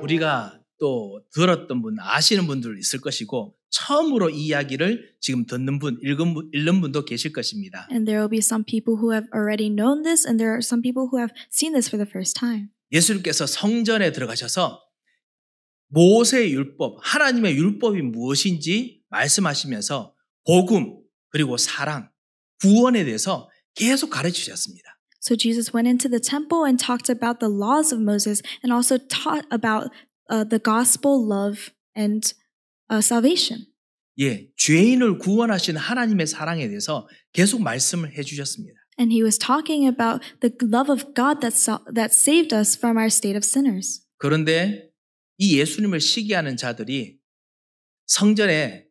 우리가 또 들었던 분, 아시는 분들 있을 것이고 처음으로 이 이야기를 지금 듣는 분, 읽은 분, 읽는 분도 계실 것입니다. And there will be some people who have already known this and there are some people who have seen this for the first time. 예수님께서 성전에 들어가셔서 모세의 율법, 하나님의 율법이 무엇인지 말씀하시면서 복음, 그리고 사랑, 구원에 대해서 계속 가르치셨습니다. So Jesus went into the temple and talked about the laws of Moses and also taught about uh, the gospel love and uh, salvation. 예, 죄인을 구원하신 하나님의 사랑에 대해서 계속 말씀을 해 주셨습니다. And he was talking about the love of God that that saved us from our state of sinners. 그런데 이 예수님을 시기하는 자들이 성전에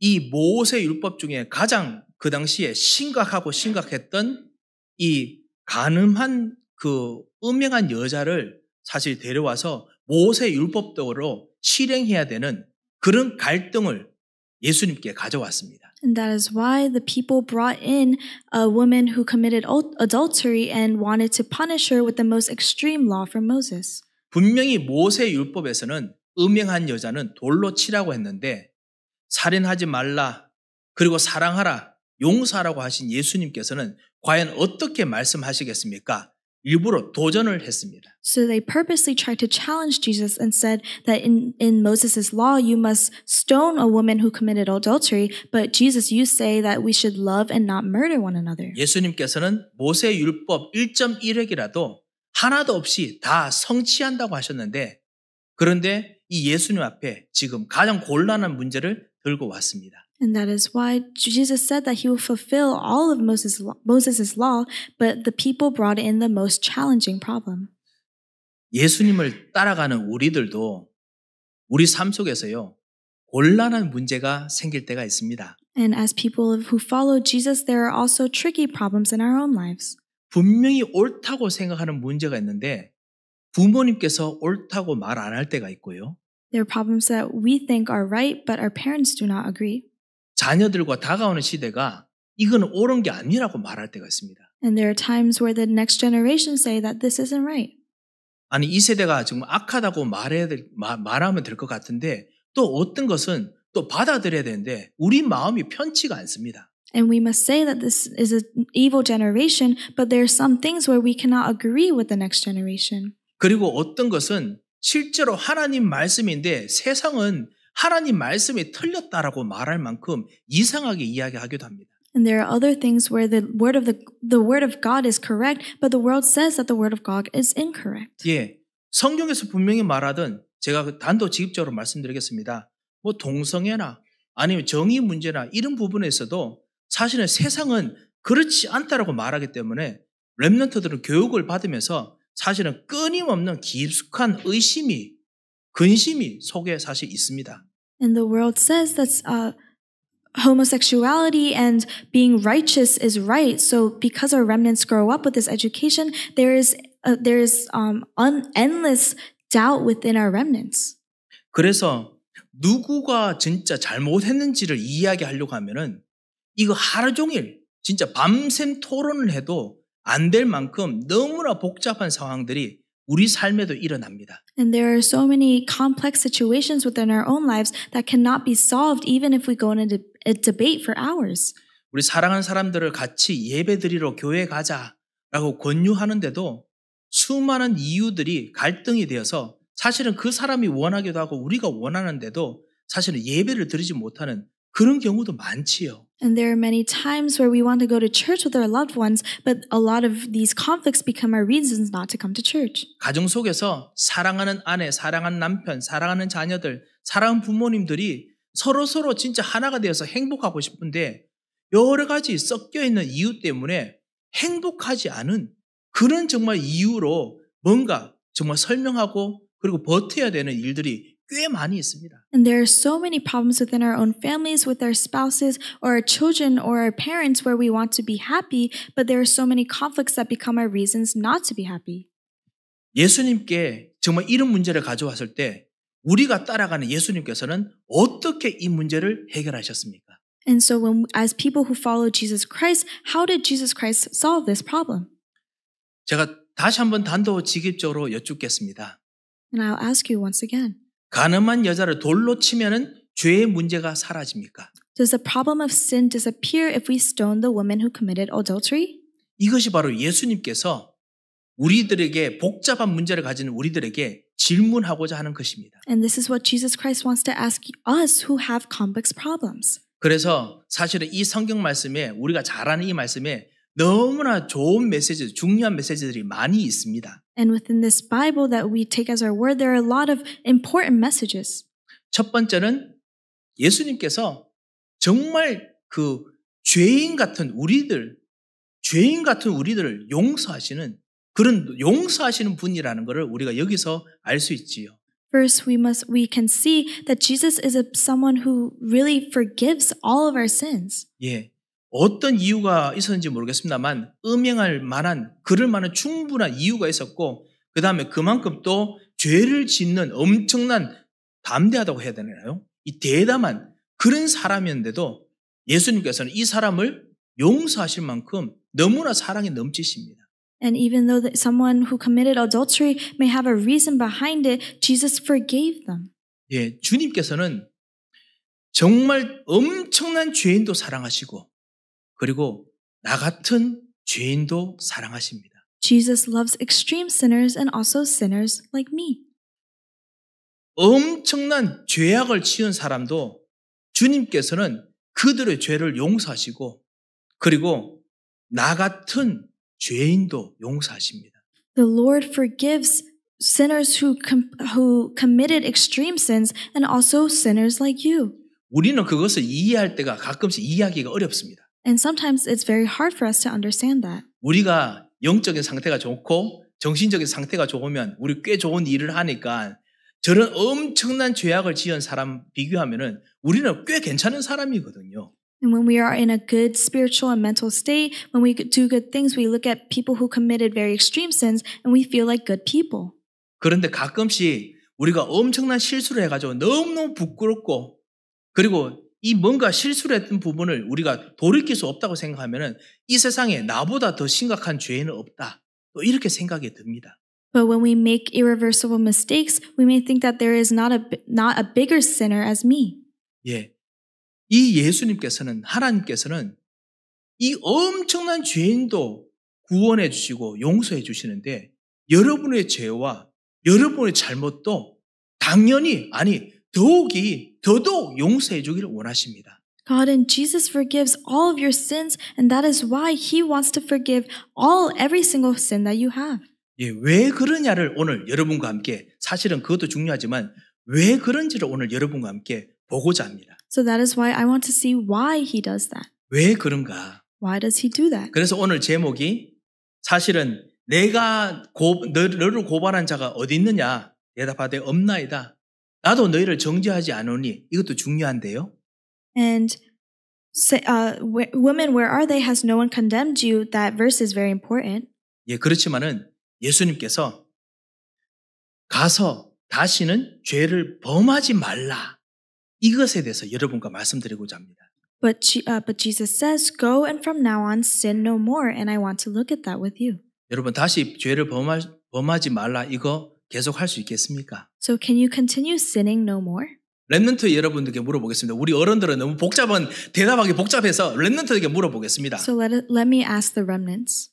이 모세 율법 중에 가장 그 당시에 심각하고 심각했던 이 가늠한 그 음행한 여자를 사실 데려와서 모세 율법대로 실행해야 되는 그런 갈등을 예수님께 가져왔습니다. And that is why the people brought in a woman who committed adultery and wanted to punish her with the most extreme law from Moses. 분명히 모세 율법에서는 음행한 여자는 돌로 치라고 했는데 살인하지 말라 그리고 사랑하라 용서하라고 하신 예수님께서는 과연 어떻게 말씀하시겠습니까? 일부러 도전을 했습니다. So they purposely tried to challenge Jesus and said that in in Moses' law you must stone a woman who committed adultery, but Jesus you say that we should love and not murder one another. 예수님께서는 모세 율법 1.1획이라도 하나도 없이 다 성취한다고 하셨는데 그런데 이 예수님 앞에 지금 가장 곤란한 문제를 들고 왔습니다. And that is why Jesus said that he will fulfill all of Moses' law, Moses' law, but the people brought in the most challenging problem. 예수님을 따라가는 우리들도 우리 삶 속에서요. 곤란한 문제가 생길 때가 있습니다. And as people who follow Jesus, there are also tricky problems in our own lives. 분명히 옳다고 생각하는 문제가 있는데 부모님께서 옳다고 말 안 할 때가 있고요. There are problems that we think are right, but our parents do not agree. 자녀들과 다가오는 시대가 이건 옳은 게 아니라고 말할 때가 있습니다. And there are times where the next generation say that this isn't right. 아니 이 세대가 정말 악하다고 말해야 될, 마, 말하면 될 것 같은데 또 어떤 것은 또 받아들여야 되는데 우리 마음이 편치가 않습니다. And we must say that this is an evil generation, but there are some things where we cannot agree with the next generation. 그리고 어떤 것은 실제로 하나님 말씀인데 세상은 하나님 말씀이 틀렸다라고 말할 만큼 이상하게 이야기하기도 합니다. And there are other things where the word of the the word of God is correct, but the world says that the word of God is incorrect. 예, 성경에서 분명히 말하던 제가 그 단도직입적으로 말씀드리겠습니다. 뭐 동성애나 아니면 정의 문제나 이런 부분에서도 사실은 세상은 그렇지 않다라고 말하기 때문에 렘넌트들은 교육을 받으면서 사실은 끊임없는 깊숙한 의심이 근심이 속에 사실 있습니다. And the world says that uh, homosexuality and being righteous is right. So because our remnants grow up with this education, there is uh, there is um, un- endless doubt within our remnants. 그래서 누구가 진짜 잘못했는지를 이야기하려고 하면은 이거 하루 종일 진짜 밤샘 토론을 해도 안 될 만큼 너무나 복잡한 상황들이 우리 삶에도 일어납니다. And there are so many complex situations within our own lives that cannot be solved even if we go in a, de- a debate for hours. 우리 사랑하는 사람들을 같이 예배드리러 교회 가자라고 권유하는데도 수많은 이유들이 갈등이 되어서 사실은 그 사람이 원하기도 하고 우리가 원하는데도 사실은 예배를 드리지 못하는 그런 경우도 많지요. And there are many times where we want to go to church with our loved ones, but a lot of these conflicts become our reasons not to come to church. 가정 속에서 사랑하는 아내, 사랑하는 남편, 사랑하는 자녀들, 사랑하는 부모님들이 서로 서로 진짜 하나가 되어서 행복하고 싶은데 여러 가지 섞여 있는 이유 때문에 행복하지 않은 그런 정말 이유로 뭔가 정말 설명하고 그리고 버텨야 되는 일들이 꽤 많이 있습니다. And there are so many problems within our own families, with our spouses, or our children, or our parents, where we want to be happy, but there are so many conflicts that become our reasons not to be happy. 예수님께 정말 이런 문제를 가져왔을 때 우리가 따라가는 예수님께서는 어떻게 이 문제를 해결하셨습니까? And so, when, as people who follow Jesus Christ, how did Jesus Christ solve this problem? 제가 다시 한번 단도직입적으로 여쭙겠습니다. And I'll ask you once again. 가늠한 여자를 돌로 치면은 죄의 문제가 사라집니까? Does the problem of sin disappear if we stone the woman who committed adultery? 이것이 바로 예수님께서 우리들에게 복잡한 문제를 가진 우리들에게 질문하고자 하는 것입니다. And this is what Jesus Christ wants to ask us who have complex problems. 그래서 사실은 이 성경 말씀에 우리가 잘 아는 이 말씀에 너무나 좋은 메시지, 중요한 메시지들이 많이 있습니다. And within this Bible that we take as our word, there are a lot of important messages. 첫 번째는 예수님께서 정말 그 죄인 같은 우리들, 죄인 같은 우리들을 용서하시는 그런 용서하시는 분이라는 것을 우리가 여기서 알 수 있지요. First, we must we can see that Jesus is a, someone who really forgives all of our sins. 예, 어떤 이유가 있었는지 모르겠습니다만 음행할 만한 그럴 만한 충분한 이유가 있었고 그 다음에 그만큼 또 죄를 짓는 엄청난 담대하다고 해야 되나요? 이 대담한 그런 사람이었는데도 예수님께서는 이 사람을 용서하실 만큼 너무나 사랑이 넘치십니다. And even though that someone who committed adultery may have a reason behind it, Jesus forgave them. 예, 주님께서는 정말 엄청난 죄인도 사랑하시고 그리고 나 같은 죄인도 사랑하십니다. Jesus loves extreme sinners and also sinners like me. 엄청난 죄악을 지은 사람도 주님께서는 그들의 죄를 용서하시고 그리고 나 같은 죄인도 용서하십니다. The Lord forgives sinners who com- who committed extreme sins and also sinners like you. 우리는 그것을 이해할 때가 가끔씩 이해하기가 어렵습니다. And sometimes it's very hard for us to understand that. 우리가 영적인 상태가 좋고 정신적인 상태가 좋으면 우리 꽤 좋은 일을 하니까 저런 엄청난 죄악을 지은 사람 비교하면은 우리는 꽤 괜찮은 사람이거든요. And when we are in a good spiritual and mental state, when we do good things, we look at people who committed very extreme sins and we feel like good people. 그런데 가끔씩 우리가 엄청난 실수를 해가지고 너무너무 부끄럽고 그리고 이 뭔가 실수를 했던 부분을 우리가 돌이킬 수 없다고 생각하면 이 세상에 나보다 더 심각한 죄는 없다. 또 이렇게 생각이 듭니다. But when we make irreversible mistakes, we may think that there is not a not a bigger sinner as me. 예. 이 예수님께서는 하나님께서는 이 엄청난 죄인도 구원해 주시고 용서해 주시는데 여러분의 죄와 여러분의 잘못도 당연히 아니 더욱이 더더욱 용서해 주기를 원하십니다. God and Jesus forgives all of your sins and that is why he wants to forgive all every single sin that you have. 예, 왜 그러냐를 오늘 여러분과 함께 사실은 그것도 중요하지만 왜 그런지를 오늘 여러분과 함께 보고자 합니다. So that is why I want to see why he does that. 왜 그런가? Why does he do that? 그래서 오늘 제목이 사실은 내가 고, 너를 고발한 자가 어디 있느냐 대답하되 없나이다. 나도 너희를 정죄하지 않으니 이것도 중요한데요. And say, uh, women, where are they? Has no one condemned you? That verse is very important. 예, 그렇지만은 예수님께서 가서 다시는 죄를 범하지 말라. 이것에 대해서 여러분과 말씀드리고자 합니다. But, uh, but Jesus says, go and from now on sin no more, and I want to look at that with you. 여러분 다시 죄를 범하, 범하지 말라 이거 계속 할 수 있겠습니까? So can you continue sinning no more? 랩넌트 여러분들께 물어보겠습니다. 우리 어른들은 너무 복잡한 대답하기 복잡해서 랩넌트에게 물어보겠습니다. So let, it, let me ask the remnants.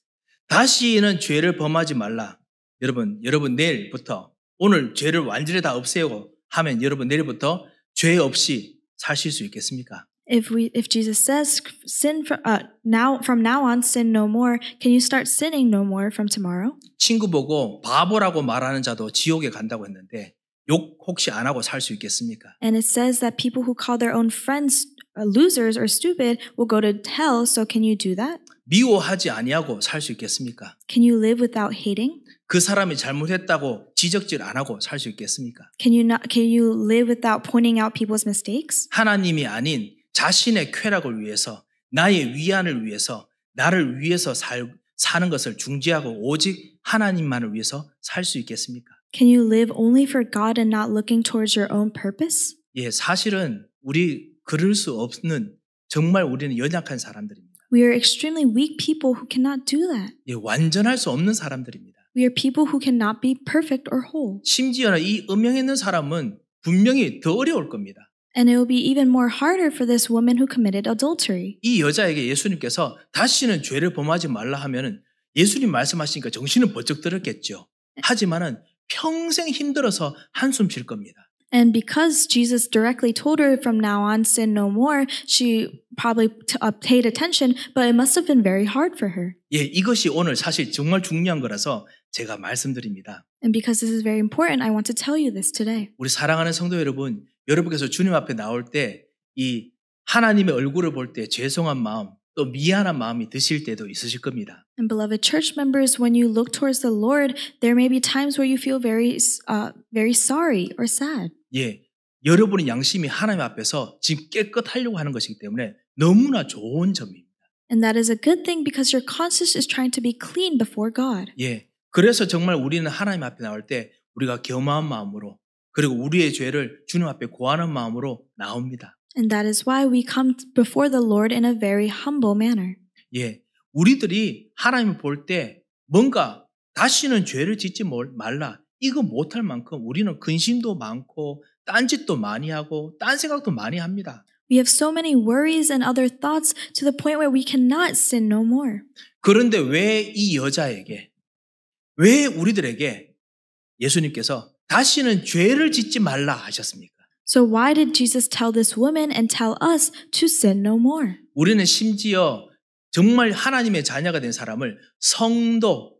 다시는 죄를 범하지 말라. 여러분, 여러분 내일부터 오늘 죄를 완전히 다 없애고 하면 여러분 내일부터 죄 없이 사실 수 있겠습니까? If we if Jesus says sin from uh, now from now on sin no more, can you start sinning no more from tomorrow? 친구 보고 바보라고 말하는 자도 지옥에 간다고 했는데 욕 혹시 안 하고 살 수 있겠습니까? And it says that people who call their own friends losers or stupid will go to hell. So can you do that? 미워하지 아니하고 살 수 있겠습니까? Can you live without hating? 그 사람이 잘못했다고 지적질 안 하고 살 수 있겠습니까? Can you not can you live without pointing out people's mistakes? 하나님이 아닌 자신의 쾌락을 위해서 나의 위안을 위해서 나를 위해서 살 사는 것을 중지하고 오직 하나님만을 위해서 살 수 있겠습니까? Can you live only for God and not looking towards your own purpose? 예, 사실은 우리 그럴 수 없는 정말 우리는 연약한 사람들입니다. We are extremely weak people who cannot do that. 예, 완전할 수 없는 사람들입니다. We are people who cannot be perfect or whole. 심지어는 이 음영 있는 사람은 분명히 더 어려울 겁니다. And it will be even more harder for this woman who committed adultery. 이 여자에게 예수님께서 다시는 죄를 범하지 말라 하면은 예수님 말씀하시니까 정신은 번쩍 들었겠죠. 하지만은 평생 힘들어서 한숨 쉴 겁니다. And because Jesus directly told her from now on, sin no more, she probably uh, paid attention, but it must have been very hard for her. 예, 이것이 오늘 사실 정말 중요한 거라서 제가 말씀드립니다. And because this is very important, I want to tell you this today. 우리 사랑하는 성도 여러분, 여러분께서 주님 앞에 나올 때 이 하나님의 얼굴을 볼 때 죄송한 마음, 또 미안한 마음이 드실 때도 있으실 겁니다. And beloved church members, when you look towards the Lord, there may be times where you feel very, uh, very sorry or sad. 예, 여러분의 양심이 하나님 앞에서 지금 깨끗하려고 하는 것이기 때문에 너무나 좋은 점입니다. And that is a good thing because your conscience is trying to be clean before God. 예, 그래서 정말 우리는 하나님 앞에 나올 때 우리가 겸허한 마음으로 그리고 우리의 죄를 주님 앞에 고하는 마음으로 나옵니다. And that is why we come before the Lord in a very humble manner. 예, 우리들이 하나님을 볼 때 뭔가 다시는 죄를 짓지 말라 이거 못할 만큼 우리는 근심도 많고 딴짓도 많이 하고 딴 생각도 많이 합니다. We have so many worries and other thoughts to the point where we cannot sin no more. 그런데 왜 이 여자에게 왜 우리들에게 예수님께서 다시는 죄를 짓지 말라 하셨습니까? So why did Jesus tell this woman and tell us to sin no more? 우리는 심지어 정말 하나님의 자녀가 된 사람을 성도,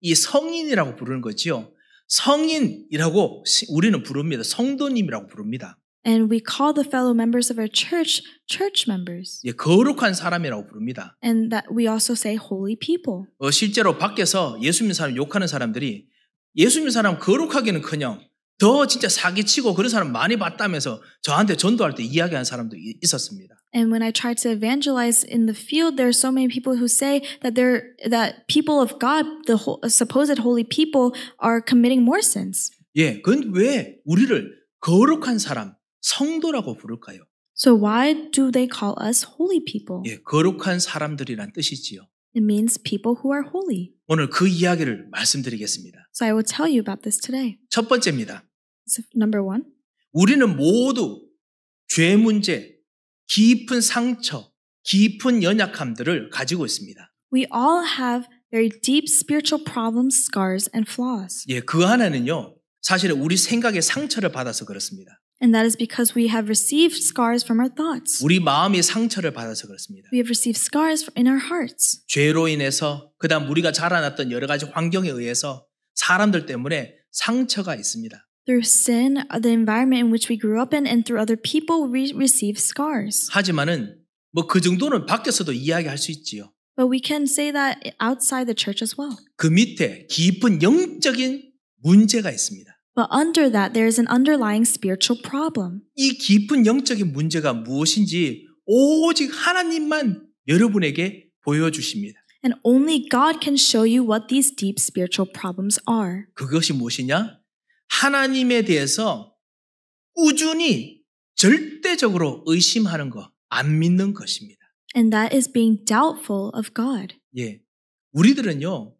이 성인이라고 부르는 거지요. 성인이라고 우리는 부릅니다. 성도님이라고 부릅니다. And we call the fellow members of our church church members. 예, 거룩한 사람이라고 부릅니다. And that we also say holy people. 어, 실제로 밖에서 예수님 사람 욕하는 사람들이 예수님 사람 거룩하기는커녕 더 진짜 사기치고 그런 사람 많이 봤다면서 저한테 전도할 때 이야기한 사람도 있었습니다. And when I try to evangelize in the field, there are so many people who say that they're that people of God, the whole, supposed holy people, are committing more sins. 예, 그건 왜 우리를 거룩한 사람, 성도라고 부를까요? So why do they call us holy people? 예, 거룩한 사람들이란 뜻이지요. It means people who are holy. 오늘 그 이야기를 말씀드리겠습니다. So I will tell you about this today. 첫 번째입니다. So number one. 우리는 모두 죄 문제, 깊은 상처, 깊은 연약함들을 가지고 있습니다. We all have very deep spiritual problems, scars, and flaws. 예, 그 하나는요. 사실은 우리 생각의 상처를 받아서 그렇습니다. And that is because we have received scars from our thoughts. 우리 마음이 상처를 받아서 그렇습니다. We have received scars in our hearts. 죄로 인해서 그다음 우리가 자라났던 여러 가지 환경에 의해서 사람들 때문에 상처가 있습니다. Through sin, the environment in which we grew up in, and through other people, we receive scars. 하지만은 뭐 그 정도는 밖에서도 이야기할 수 있지요. But we can say that outside the church as well. 그 밑에 깊은 영적인 문제가 있습니다. But under that there is an underlying spiritual problem. 이 깊은 영적인 문제가 무엇인지 오직 하나님만 여러분에게 보여주십니다. And only God can show you what these deep spiritual problems are. 그것이 무엇이냐? 하나님에 대해서 꾸준히 절대적으로 의심하는 것, 안 믿는 것입니다. And that is being doubtful of God. 예. 우리들은요.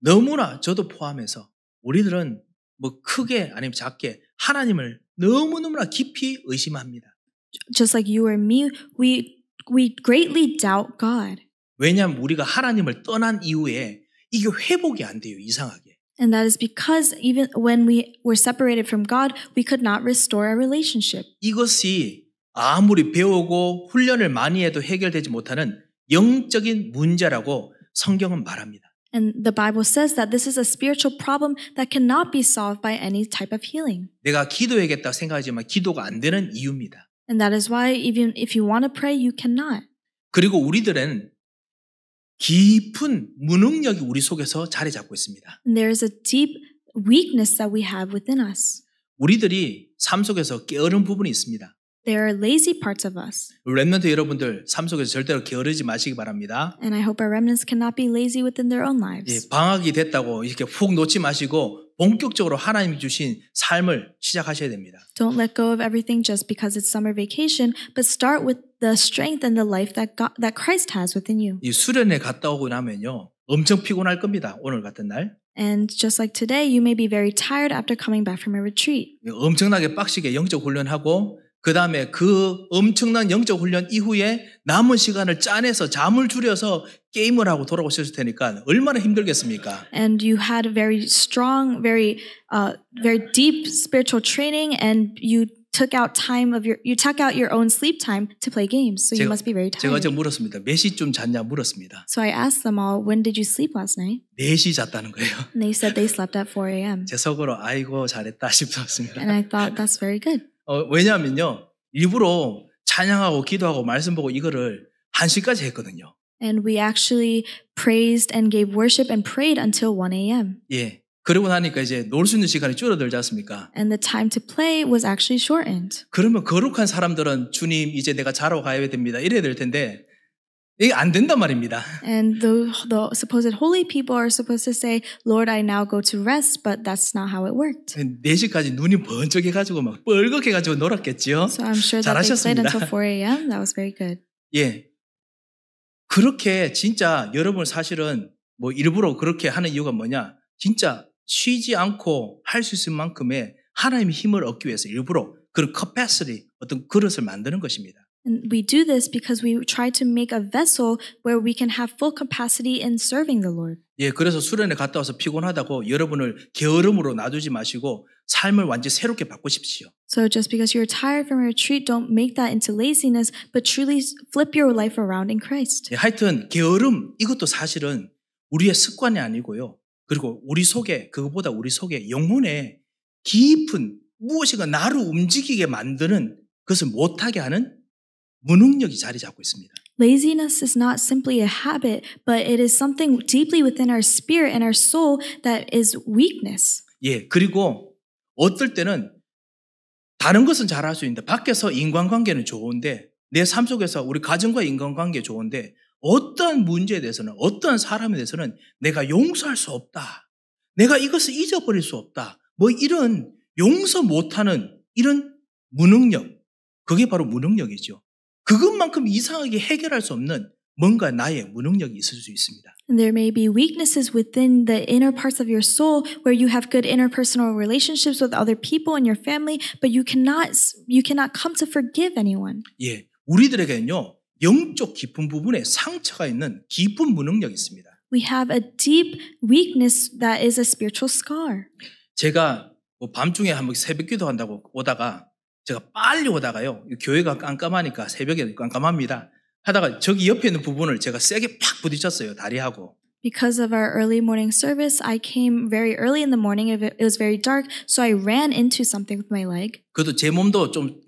너무나 저도 포함해서 우리들은 뭐 크게 아니면 작게 하나님을 너무너무나 깊이 의심합니다. Just like you or me, we we greatly doubt God. 왜냐하면 우리가 하나님을 떠난 이후에 이게 회복이 안 돼요 이상하게. And that is because even when we were separated from God, we could not restore our relationship. 이것이 아무리 배우고 훈련을 많이 해도 해결되지 못하는 영적인 문제라고 성경은 말합니다. And the Bible says that this is a spiritual problem that cannot be solved by any type of healing. 내가 기도해야겠다 생각하지만 기도가 안 되는 이유입니다. And that is why even if you want to pray, you cannot. 그리고 우리들은 깊은 무능력이 우리 속에서 자리 잡고 있습니다. And there is a deep weakness that we have within us. 우리들이 삶 속에서 깨어른 부분이 있습니다. There are lazy parts of us. 렘넌트 여러분들 삶 속에서 절대로 게으르지 마시기 바랍니다. And I hope our remnants cannot be lazy within their own lives. 예, 방학이 됐다고 이렇게 훅 놓지 마시고 본격적으로 하나님이 주신 삶을 시작하셔야 됩니다. Don't let go of everything just because it's summer vacation, but start with the strength and the life that God, that Christ has within you. 이 수련회 갔다 오고 나면요. 엄청 피곤할 겁니다. 오늘 같은 날. And just like today, you may be very tired after coming back from a retreat. 엄청나게 빡시게 영적 훈련하고 그 다음에 그 엄청난 영적 훈련 이후에 남은 시간을 짜내서 잠을 줄여서 게임을 하고 돌아오셨을 테니까 얼마나 힘들겠습니까? And you had a very strong, very, uh, very deep spiritual training, and you took out time of your, you took out your own sleep time to play games. So you 제가, must be very tired. 제가 어제 물었습니다. 몇 시쯤 잤냐 물었습니다. So I asked them all, when did you sleep last night? 4시 잤다는 거예요. And they said they slept at 4 a.m. 제 속으로 아이고 잘했다 싶었습니다. And I thought that's very good. 어, 왜냐하면요. 일부러 찬양하고 기도하고 말씀 보고 이거를 1시까지 했거든요. And we actually praised and gave worship and prayed until 1 a.m. 예. 그러고 나니까 이제 놀 수 있는 시간이 줄어들지 않습니까? And the time to play was actually shortened. 그러면 거룩한 사람들은 주님 이제 내가 자러 가야 됩니다. 이래야 될 텐데 이게 안 된단 말입니다. And the, the supposed holy people are supposed to say, Lord, I now go to rest, but that's not how it worked. 4시까지 눈이 번쩍 해가지고 막 뻘겋게 가지고 놀았겠지요. So I'm sure that they played until 4 a.m. That was very good. 예. 그렇게 진짜 여러분 사실은 뭐 일부러 그렇게 하는 이유가 뭐냐? 진짜 쉬지 않고 할 수 있을 만큼의 하나님의 힘을 얻기 위해서 일부러 그런 capacity, 어떤 그릇을 만드는 것입니다. And we do this because we try to make a vessel where we can have full capacity in serving the Lord. 예, 그래서 수련회 갔다 와서 피곤하다고 여러분을 게으름으로 놔두지 마시고 삶을 완전히 새롭게 바꾸십시오. So just because you're tired from a retreat, don't make that into laziness, but truly flip your life around in Christ. 예, 하여튼 게으름 이것도 사실은 우리의 습관이 아니고요. 그리고 우리 속에 그것보다 우리 속에 영혼의 깊은 무엇이가 나를 움직이게 만드는 그것을 못하게 하는 무능력이 자리 잡고 있습니다. Laziness is not simply a habit, but it is something deeply within our spirit and our soul that is weakness. 예, 그리고 어떨 때는 다른 것은 잘할 수 있는데 밖에서 인간관계는 좋은데 내 삶 속에서 우리 가정과 인간관계 좋은데 어떤 문제에 대해서는 어떤 사람에 대해서는 내가 용서할 수 없다. 내가 이것을 잊어버릴 수 없다. 뭐 이런 용서 못하는 이런 무능력. 그게 바로 무능력이죠. 그것만큼 이상하게 해결할 수 없는 뭔가 나의 무능력이 있을 수 있습니다. And there may be weaknesses within the inner parts of your soul where you have good interpersonal relationships with other people in your family, but you cannot you cannot come to forgive anyone. 예, 우리들에게는요 영적 깊은 부분에 상처가 있는 깊은 무능력이 있습니다. We have a deep weakness that is a spiritual scar. 제가 뭐 밤중에 한번 새벽 기도한다고 오다가 제가 빨리 오다가요. 교회가 깜깜하니까 새벽에 깜깜합니다. 하다가 저기 옆에 있는 부분을 제가 세게 팍 부딪혔어요. 다리하고. Because of our early morning service, I came very early in the morning. It was very dark, so I ran into something with my leg. 그래도 제 몸도 좀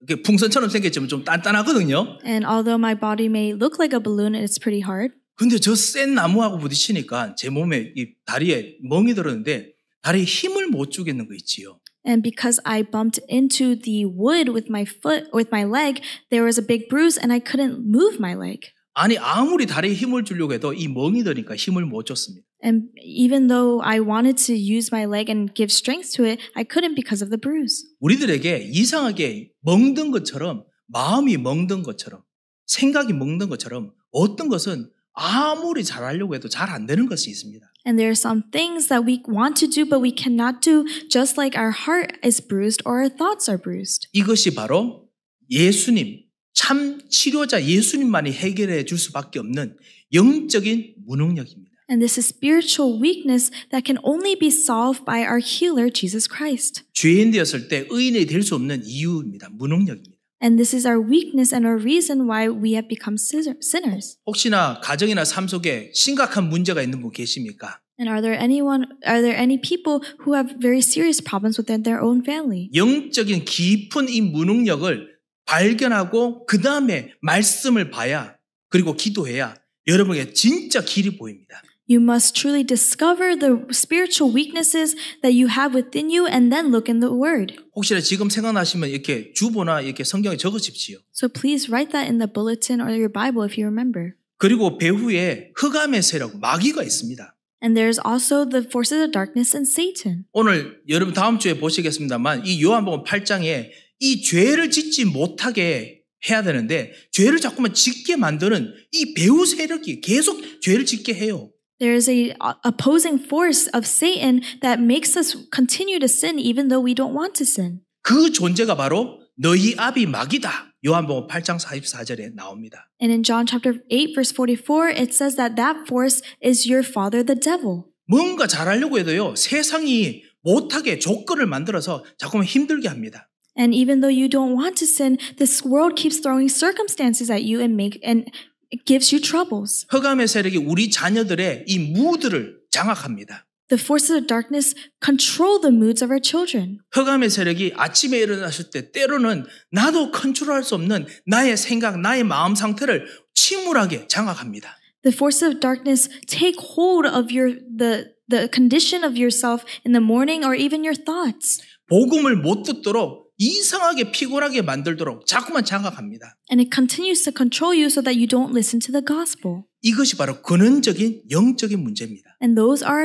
이렇게 풍선처럼 생겼지만 좀 단단하거든요. And although my body may look like a balloon, it's pretty hard. 근데 저 센 나무하고 부딪히니까 제 몸에 이 다리에 멍이 들었는데 다리에 힘을 못 주겠는 거 있지요. And because I bumped into the wood with my foot, with my leg, there was a big bruise and I couldn't move my leg. 아니 아무리 다리에 힘을 주려고 해도 이 멍이 되니까 힘을 못 줬습니다. And even though I wanted to use my leg and give strength to it, I couldn't because of the bruise. 우리들에게 이상하게 멍든 것처럼 마음이 멍든 것처럼 생각이 멍든 것처럼 어떤 것은 아무리 잘하려고 해도 잘 안 되는 것이 있습니다. And there are some things that we want to do but we cannot do just like our heart is bruised or our thoughts are bruised. 이것이 바로 예수님 참 치료자 예수님만이 해결해 줄 수밖에 없는 영적인 무능력입니다. And this is spiritual weakness that can only be solved by our healer Jesus Christ. 죄인 되었을 때 의인이 될 수 없는 이유입니다. 무능력입니다. And this is our weakness and our reason why we have become sinners. 혹시나 가정이나 삶 속에 심각한 문제가 있는 분 계십니까? And are there anyone are there any people who have very serious problems within their own family? 영적인 깊은 이 무능력을 발견하고 그다음에 말씀을 봐야 그리고 기도해야 여러분에게 진짜 길이 보입니다. You must truly discover the spiritual weaknesses that you have within you and then look in the word. 혹시나 지금 생각나시면 이렇게 주보나 이렇게 성경에 적으십시오. So please write that in the bulletin or your Bible if you remember. 그리고 배후에 흑암의 세력 마귀가 있습니다. And there's also the forces of darkness and Satan. 오늘 여러분 다음 주에 보시겠습니다만 이 요한복음 8장에 이 죄를 짓지 못하게 해야 되는데 죄를 자꾸만 짓게 만드는 이 배후 세력이 계속 죄를 짓게 해요. There is a opposing force of Satan that makes us continue to sin even though we don't want to sin. 그 존재가 바로 너희 아비 마귀다. 요한복음 8장 44절에 나옵니다. And in John chapter 8 verse 44 it says that that force is your father the devil. 뭔가 잘하려고 해도요. 세상이 못하게 조건을 만들어서 자꾸만 힘들게 합니다. And even though you don't want to sin, this world keeps throwing circumstances at you and make and It gives you troubles. 흑암의 세력이 우리 자녀들의 이 무드를 장악합니다. The forces of darkness control the moods of our children. 흑암의 세력이 아침에 일어났을 때 때로는 나도 컨트롤할 수 없는 나의 생각, 나의 마음 상태를 침울하게 장악합니다. The forces of darkness take hold of your the the condition of yourself in the morning or even your thoughts. 복음을 못 듣도록 이상하게 피곤하게 만들도록 자꾸만 장악합니다. And it continues to control you so that you don't listen to the gospel. 이것이 바로 근원적인 영적인 문제입니다. And those are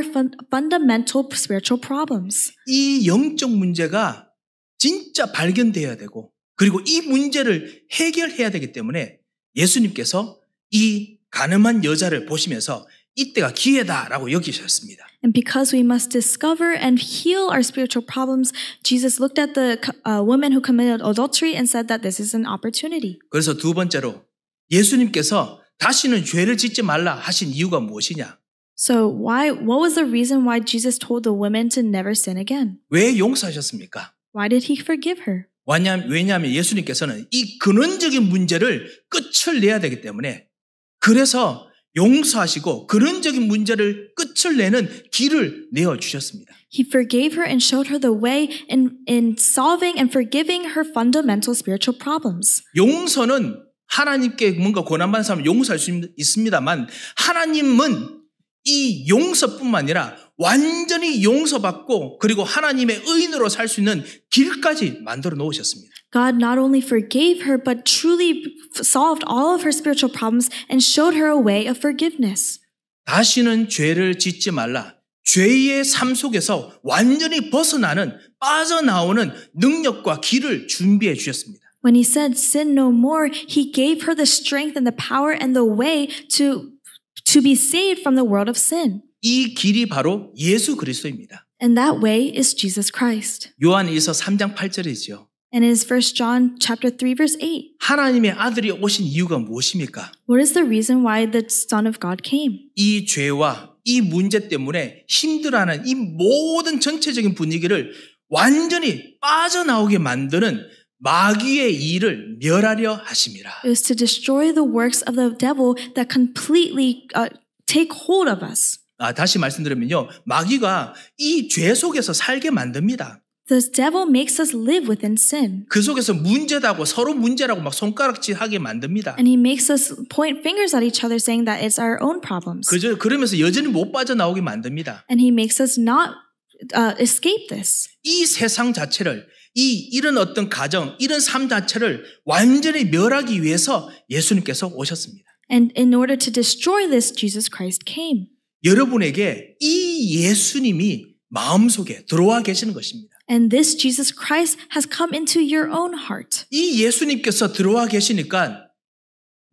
fundamental spiritual problems. 이 영적 문제가 진짜 발견돼야 되고 그리고 이 문제를 해결해야 되기 때문에 예수님께서 이 가늠한 여자를 보시면서 이때가 기회다라고 여기셨습니다. And because we must discover and heal our spiritual problems, Jesus looked at the uh, woman who committed adultery and said that this is an opportunity. 그래서 두 번째로 예수님께서 다시는 죄를 짓지 말라 하신 이유가 무엇이냐? So why what was the reason why Jesus told the woman to never sin again? 왜 용서하셨습니까? Why did he forgive her? 왜냐하면, 왜냐하면 예수님께서는 이 근원적인 문제를 끝을 내야 되기 때문에 그래서 용서하시고 근원적인 문제를 끝을 내는 길을 내어 주셨습니다. He forgave her and showed her the way in in solving and forgiving her fundamental spiritual problems. 용서는 하나님께 뭔가 고난받은 사람 용서할 수 있습니다만 하나님은 이 용서뿐만 아니라 완전히 용서받고 그리고 하나님의 의인으로 살 수 있는 길까지 만들어 놓으셨습니다. God not only forgave her but truly solved all of her spiritual problems and showed her a way of forgiveness. 다시는 죄를 짓지 말라. 죄의 삶 속에서 완전히 벗어나는 빠져나오는 능력과 길을 준비해 주셨습니다. When he said sin no more, he gave her the strength and the power and the way to to be saved from the world of sin. 이 길이 바로 예수 그리스도입니다. And that way is Jesus Christ. 요한일서 3장 8절이지요. And it is 1 John chapter 3 verse 8. 하나님의 아들이 오신 이유가 무엇입니까? What is the reason why the son of God came? 이 죄와 이 문제 때문에 힘들어하는 이 모든 전체적인 분위기를 완전히 빠져나오게 만드는 마귀의 일을 멸하려 하심이라. It was to destroy the works of the devil that completely uh, take hold of us. 아, 다시 말씀드리면요. 마귀가 이 죄 속에서 살게 만듭니다. The devil makes us live within sin. 그 속에서 문제다고 서로 문제라고 막 손가락질하게 만듭니다. And he makes us point fingers at each other saying that it's our own problems. 그저 그러면서 여전히 못 빠져나오게 만듭니다. And he makes us not uh, escape this. 이 세상 자체를 이 이런 어떤 가정, 이런 삶 자체를 완전히 멸하기 위해서 예수님께서 오셨습니다. And in order to destroy this Jesus Christ came. 여러분에게 이 예수님이 마음속에 들어와 계시는 것입니다. And this Jesus Christ has come into your own heart. 이 예수님께서 들어와 계시니까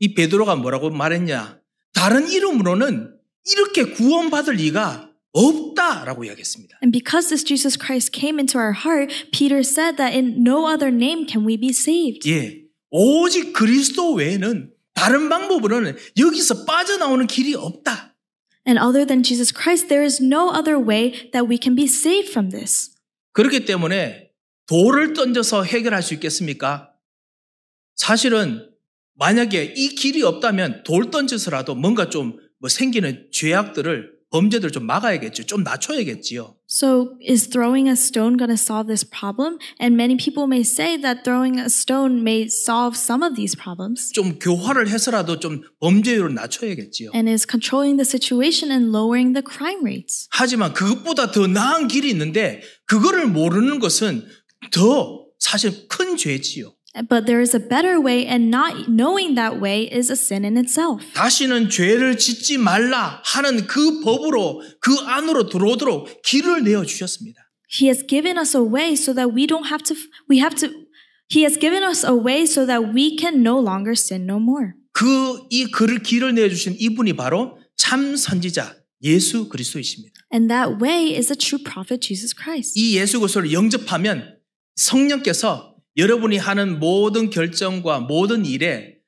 이 베드로가 뭐라고 말했냐? 다른 이름으로는 이렇게 구원받을 리가 없다라고 이야기했습니다. And because this Jesus Christ came into our heart, Peter said that in no other name can we be saved. 예. 오직 그리스도 외에는 다른 방법으로는 여기서 빠져나오는 길이 없다. And other than Jesus Christ, there is no other way that we can be saved from this. 그렇기 때문에 돌을 던져서 해결할 수 있겠습니까? 사실은 만약에 이 길이 없다면 돌 던져서라도 뭔가 좀 뭐 생기는 죄악들을 범죄들을 좀 막아야겠죠. 좀 낮춰야겠지요. So, is throwing a stone going to solve this problem? And many people may say that throwing a stone may solve some of these problems. 좀 교화를 해서라도 좀 범죄율을 낮춰야겠지요. And is controlling the situation and lowering the crime rates. 하지만 그것보다 더 나은 길이 있는데 그거를 모르는 것은 더 사실 큰 죄지요. But there is a better way, and not knowing that way is a sin in itself. 다시는 죄를 짓지 말라 하는 그 법으로 그 안으로 들어오도록 길을 내어 주셨습니다. He has given us a way so that we don't have to we have to He has given us a way so that we can no longer sin no more. 그이 그를 길을 내어 주신 이분이 바로 참 선지자 예수 그리스도이십니다. And that way is the true prophet Jesus Christ. 이 예수 그리스도를 영접하면 성령께서 여러분이 하는 모든 결정과 모든 일에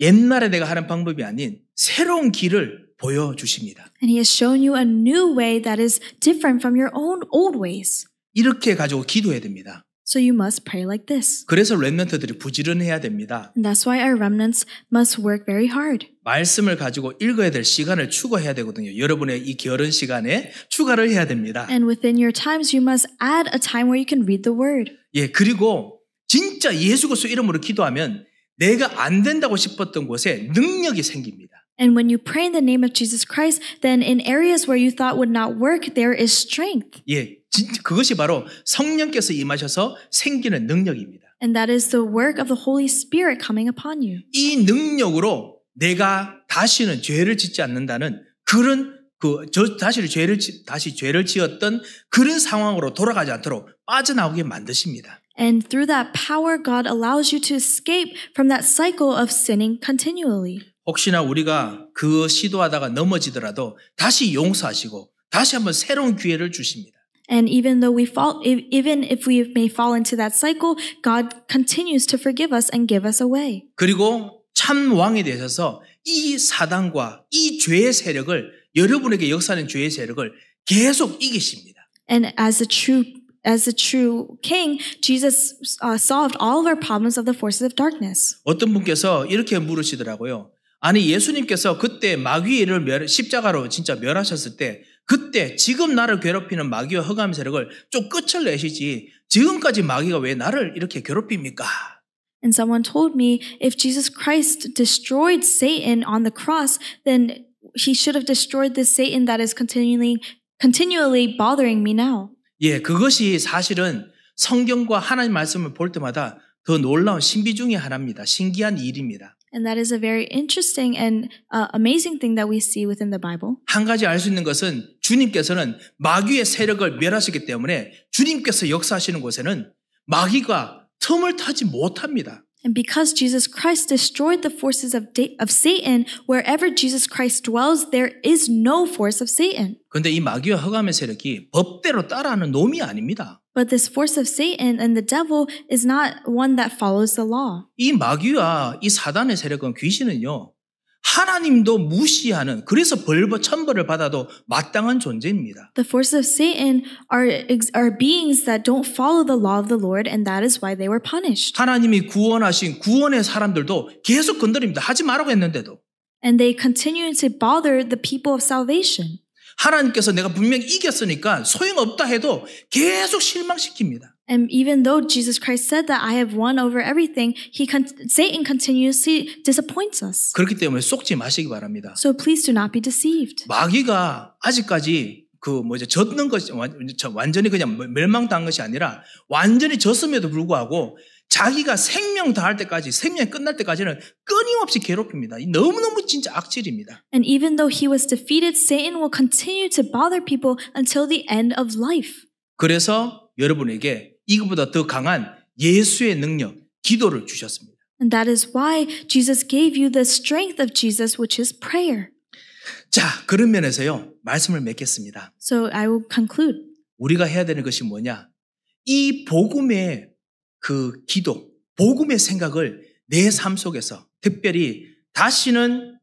옛날에 내가 하는 방법이 아닌 새로운 길을 보여주십니다. And he has shown you a new way that is different from your own old ways. 이렇게 가지고 기도해야 됩니다. So you must pray like this. 그래서 렘넌트들이 부지런해야 됩니다. And that's why our remnants must work very hard. 말씀을 가지고 읽어야 될 시간을 추가해야 되거든요. 여러분의 이 결혼 시간에 추가를 해야 됩니다. And within your times you must add a time where you can read the word. 예, 그리고 진짜 예수 그리스도 이름으로 기도하면 내가 안 된다고 싶었던 곳에 능력이 생깁니다. And when you pray in the name of Jesus Christ, then in areas where you thought would not work, there is strength. 예, 그것이 바로 성령께서 임하셔서 생기는 능력입니다. And that is the work of the Holy Spirit coming upon you. 이 능력으로 내가 다시는 죄를 짓지 않는다는 그런 그 다시 죄를 다시 죄를 지었던 그런 상황으로 돌아가지 않도록 빠져나오게 만드십니다. And through that power, God allows you to escape from that cycle of sinning continually. 혹시나 우리가 그 시도하다가 넘어지더라도 다시 용서하시고 다시 한번 새로운 기회를 주십니다. And even though we fall, even if we may fall into that cycle, God continues to forgive us and give us a way. 그리고 참 왕이 되셔서 이 사단과 이 죄의 세력을 여러분에게 역사하는 죄의 세력을 계속 이기십니다. And as a true as a true king, Jesus uh, solved all of our problems of the forces of darkness. 어떤 분께서 이렇게 물으시더라고요. 아니 예수님께서 그때 마귀를 멸, 십자가로 진짜 멸하셨을 때 그때 지금 나를 괴롭히는 마귀와 허감 세력을 좀 끝을 내시지 지금까지 마귀가 왜 나를 이렇게 괴롭힙니까? And someone told me if Jesus Christ destroyed Satan on the cross then he should have destroyed this Satan that is continually continually bothering me now. 예, 그것이 사실은 성경과 하나님 말씀을 볼 때마다 더 놀라운 신비 중의 하나입니다. 신기한 일입니다. And that is a very interesting and uh, amazing thing that we see within the Bible. 한 가지 알 수 있는 것은 주님께서는 마귀의 세력을 멸하시기 때문에 주님께서 역사하시는 곳에는 마귀가 틈을 타지 못합니다. And because Jesus Christ destroyed the forces of, de- of Satan, wherever Jesus Christ dwells, there is no force of Satan. 근데 이 마귀와 허감의 세력이 법대로 따라하는 놈이 아닙니다. But this force of Satan and the devil is not one that follows the law. 이 마귀와 이 사단의 세력은 귀신은요. 하나님도 무시하는 그래서 벌벌 천벌을 받아도 마땅한 존재입니다. The forces of Satan are are beings that don't follow the law of the Lord and that is why they were punished. 하나님이 구원하신 구원의 사람들도 계속 건드립니다. 하지 말라고 했는데도. And they continue to bother the people of salvation. 하나님께서 내가 분명히 이겼으니까 소용없다 해도 계속 실망시킵니다. And even though Jesus Christ said that I have won over everything, he con Satan continuously disappoints us. 그렇기 때문에 속지 마시기 바랍니다. So please do not be deceived. 마귀가 아직까지 그 뭐죠 졌는 것이 완전히 그냥 멸망당한 것이 아니라 완전히 졌음에도 불구하고 자기가 생명 다할 때까지 생명이 끝날 때까지는 끊임없이 괴롭힙니다. 너무너무 진짜 악질입니다. And even though he was defeated, Satan will continue to bother people until the end of life. 그래서 여러분에게 이거보다 더 강한 예수의 능력, 기도를 주셨습니다. And that is why Jesus gave you the strength of Jesus, which is prayer. 자, 그런 면에서요. 말씀을 맺겠습니다. So I will conclude. 우리가 해야 되는 것이 뭐냐? 이 복음의 그 기도, 복음의 생각을 내 삶 속에서 특별히 다시는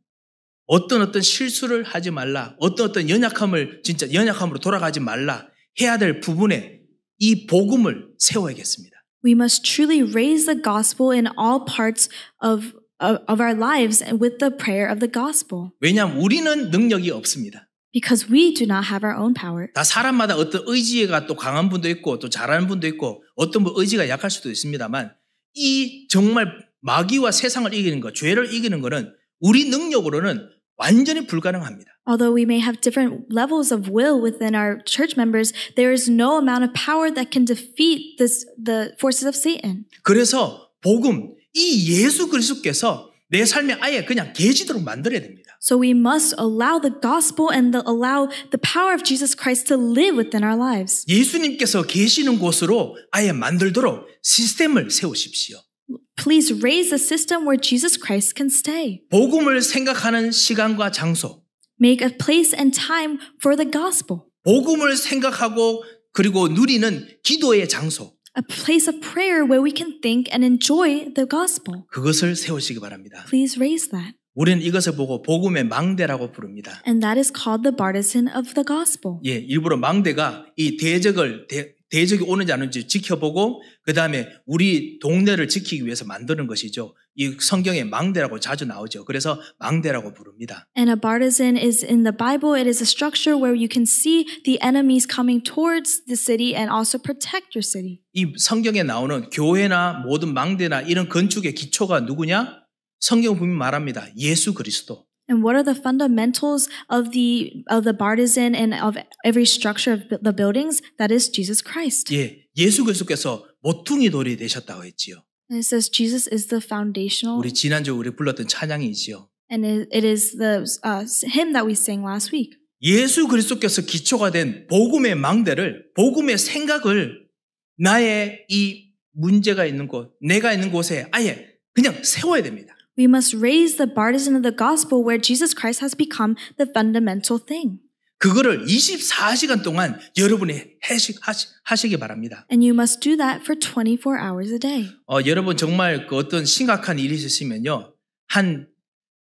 어떤 어떤 실수를 하지 말라, 어떤 어떤 연약함을 진짜 연약함으로 돌아가지 말라 해야 될 부분에 이 복음을 세워야겠습니다. We must truly raise the gospel in all parts of of our lives with the prayer of the gospel. 왜냐하면 우리는 능력이 없습니다. Because we do not have our own power. 다 사람마다 어떤 의지가 또 강한 분도 있고 또 잘하는 분도 있고 어떤 분 의지가 약할 수도 있습니다만 이 정말 마귀와 세상을 이기는 것, 죄를 이기는 것은 우리 능력으로는 완전히 불가능합니다. Although we may have different levels of will within our church members, there is no amount of power that can defeat this, the forces of Satan. 그래서 복음, 이 예수 그리스도께서 내 삶에 아예 그냥 계시도록 만들어야 됩니다. So we must allow the gospel and the, allow the power of Jesus Christ to live within our lives. 예수님께서 계시는 곳으로 아예 만들도록 시스템을 세우십시오. Please raise a system where Jesus Christ can stay. 복음을 생각하는 시간과 장소. Make a place and time for the gospel. 복음을 생각하고 그리고 누리는 기도의 장소. A place of prayer where we can think and enjoy the gospel. 그것을 세우시기 바랍니다. Please raise that. 우리는 이것을 보고 복음의 망대라고 부릅니다. And that is called the partisan of the gospel. 예, 일부러 망대가 이 대적을 대, 대적이 오는지 안 오는지 지켜보고 그 다음에 우리 동네를 지키기 위해서 만드는 것이죠. 이 성경에 망대라고 자주 나오죠. 그래서 망대라고 부릅니다. And a partisan is in the Bible. It is a structure where you can see the enemies coming towards the city and also protect your city. 이 성경에 나오는 교회나 모든 망대나 이런 건축의 기초가 누구냐? 성경 보면 말합니다. 예수 그리스도. And what are the fundamentals of the of the bartizan and of every structure of the buildings? That is Jesus Christ. 예, 예수 그리스도께서 모퉁이 돌이 되셨다고 했지요. And it says Jesus is the foundational. 우리 지난주 우리 불렀던 찬양이지요. And it, it is the uh, hymn that we sang last week. 예수 그리스도께서 기초가 된 복음의 망대를 복음의 생각을 나의 이 문제가 있는 곳, 내가 있는 곳에 아예 그냥 세워야 됩니다. We must raise the bartisan of the gospel where Jesus Christ has become the fundamental thing. 그거를 24시간 동안 여러분이 해식 하시기 바랍니다. And you must do that for 24 hours a day. 어, 여러분 정말 그 어떤 심각한 일이 있으시면요. 한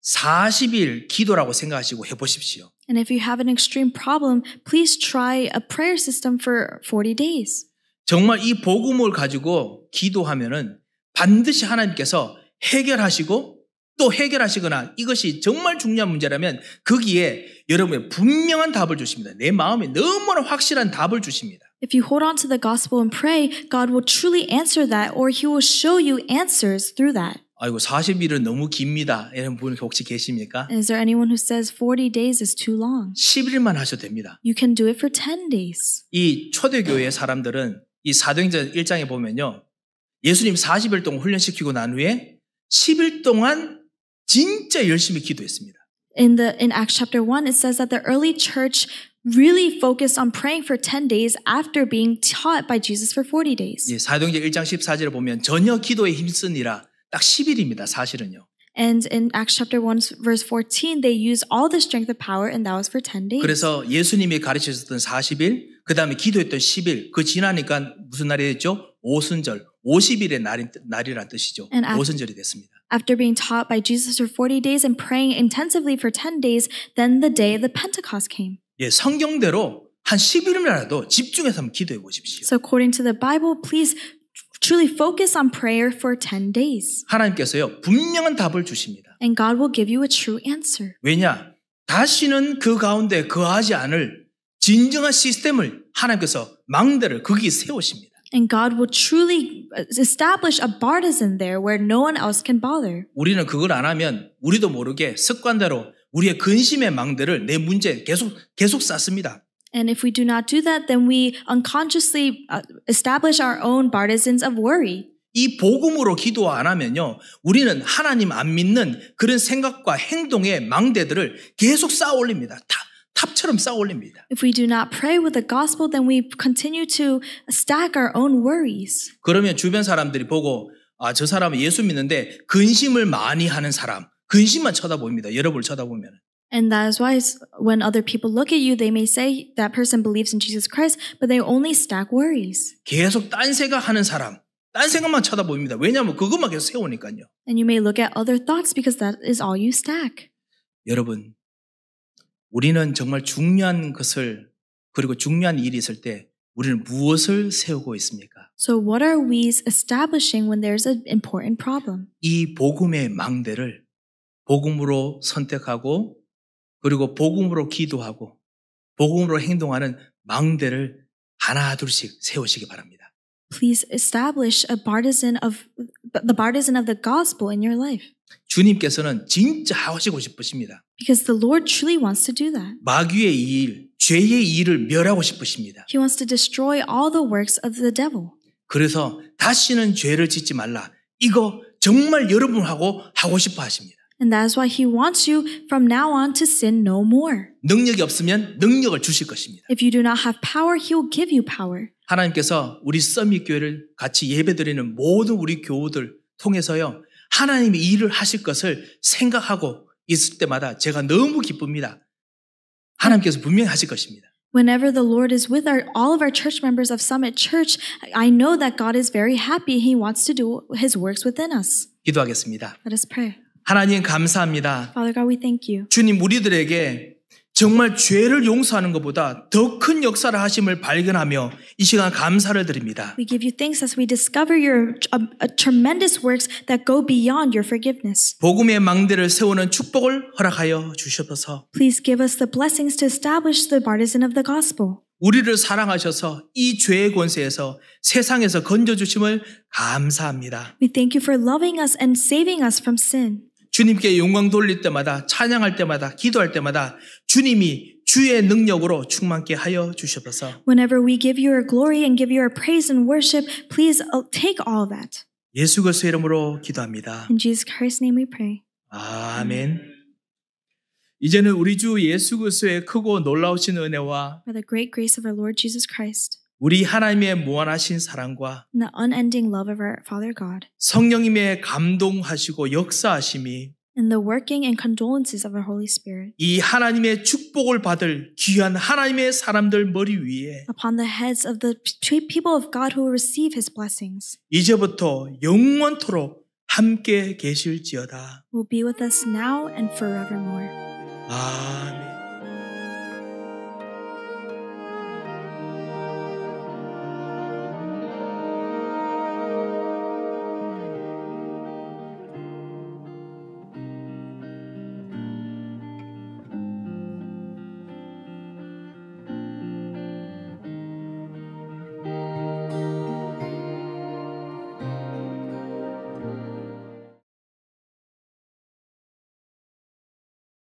40일 기도라고 생각하시고 해 보십시오. And if you have an extreme problem, please try a prayer system for 40 days. 정말 이 복음을 가지고 기도하면은 반드시 하나님께서 해결하시고 또 해결하시거나 이것이 정말 중요한 문제라면 거기에 여러분의 분명한 답을 주십니다. 내 마음에 너무나 확실한 답을 주십니다. If you hold on to the gospel and pray, God will truly answer that or he will show you answers through that. 아이고 40일은 너무 깁니다. 이런 분 혹시 계십니까? Is there anyone who says 40 days is too long? 10일만 하셔도 됩니다. You can do it for 10 days. 이 초대교회 사람들은 이 사도행전 1장에 보면요. 예수님 40일 동안 훈련시키고 난 후에 10일 동안 진짜 열심히 기도했습니다. In the in Acts chapter 1 it says that the early church really focused on praying for 10 days after being taught by Jesus for 40 days. 예, 사도행전 1장 14절을 보면 전혀 기도에 힘쓰니라 딱 10일입니다. 사실은요. And in Acts chapter 1 verse 14 they used all the strength of power and that was for 10 days. 그래서 예수님이 가르치셨던 40일, 그다음에 기도했던 10일, 그 지나니까 무슨 날이 됐죠? 오순절, 50일의 날이, 날이란 뜻이죠. 오순절이 됐습니다. After being taught by Jesus for 40 days and praying intensively for 10 days, then the day of the Pentecost came. 예, 성경대로 한 10일이라도 집중해서 한번 기도해 보십시오. So according to the Bible, please truly focus on prayer for 10 days. 하나님께서요 분명한 답을 주십니다. And God will give you a true answer. 왜냐? 다시는 그 가운데 거하지 않을 진정한 시스템을 하나님께서 망대를 거기 세우십니다. And God will truly establish a bartizan there where no one else can bother. 우리는 그걸 안 하면 우리도 모르게 습관대로 우리의 근심의 망대를 내 문제 계속 계속 쌓습니다. And if we do not do that, then we unconsciously establish our own partisans of worry. 이 복음으로 기도 안 하면요, 우리는 하나님 안 믿는 그런 생각과 행동의 망대들을 계속 쌓아 올립니다. 다 탑처럼 쌓아 올립니다. If we do not pray with the gospel, then we continue to stack our own worries. 그러면 주변 사람들이 보고 아, 저 사람은 예수 믿는데 근심을 많이 하는 사람. 근심만 쳐다봅니다. 여러분을 쳐다보면. And that is why when other people look at you, they may say that person believes in Jesus Christ, but they only stack worries. 계속 딴 생각하는 사람. 딴 생각만 쳐다봅니다. 왜냐하면 그것만 계속 세우니까요. And you may look at other thoughts because that is all you stack. 여러분, 우리는 정말 중요한 것을 그리고 중요한 일이 있을 때 우리는 무엇을 세우고 있습니까? So what are we establishing when there's an important problem? 이 복음의 망대를 복음으로 선택하고 그리고 복음으로 기도하고 복음으로 행동하는 망대를 하나 둘씩 세우시기 바랍니다. Please establish a partisan of the partisan of the gospel in your life. 주님께서는 진짜 하시고 싶으십니다. Because the Lord truly wants to do that. 마귀의 이 일, 죄의 이 일을 멸하고 싶으십니다. He wants to destroy all the works of the devil. 그래서 다시는 죄를 짓지 말라. 이거 정말 여러분하고 하고 싶어 하십니다. And that's why he wants you from now on to sin no more. 능력이 없으면 능력을 주실 것입니다. If you do not have power, he will give you power. 하나님께서 우리 서밋 교회를 같이 예배드리는 모든 우리 교우들 통해서요. 하나님이 일을 하실 것을 생각하고 있을 때마다 제가 너무 기쁩니다. 하나님께서 분명히 하실 것입니다. Whenever the Lord is with our, all of our church members of Summit Church, I know that God is very happy. He wants to do His works within us. 기도하겠습니다. Let us pray. 하나님 감사합니다. Father God, we thank you. 주님 우리들에게 정말 죄를 용서하는 것보다 더 큰 역사를 하심을 발견하며 이 시간 감사를 드립니다. We give you thanks as we discover your uh, tremendous works that go beyond your forgiveness. 복음의 망대를 세우는 축복을 허락하여 주셔서 Please give us the blessings to establish the partisan of the gospel. 우리를 사랑하셔서 이 죄의 권세에서 세상에서 건져 주심을 감사합니다. We thank you for loving us and saving us from sin. 주님께 영광 돌릴 때마다 찬양할 때마다 기도할 때마다 주님이 주의 능력으로 충만케 하여 주셔서 Whenever we give you our glory and give you our praise and worship, please take all that. 예수 그리스도 이름으로 기도합니다. In Jesus Christ's name we pray. 아멘. 이제는 우리 주 예수 그리스도의 크고 놀라우신 은혜와 By the great grace of our Lord Jesus Christ 우리 하나님의 무한하신 사랑과 the unending love of our Father God, 성령님의 감동하시고 역사하심이 and the working and condolences of our Holy Spirit 이 하나님의 축복을 받을 귀한 하나님의 사람들 머리 위에 upon the heads of the people of God who receive His blessings 이제부터 영원토록 함께 계실지어다. will be with us now and forevermore. 아멘.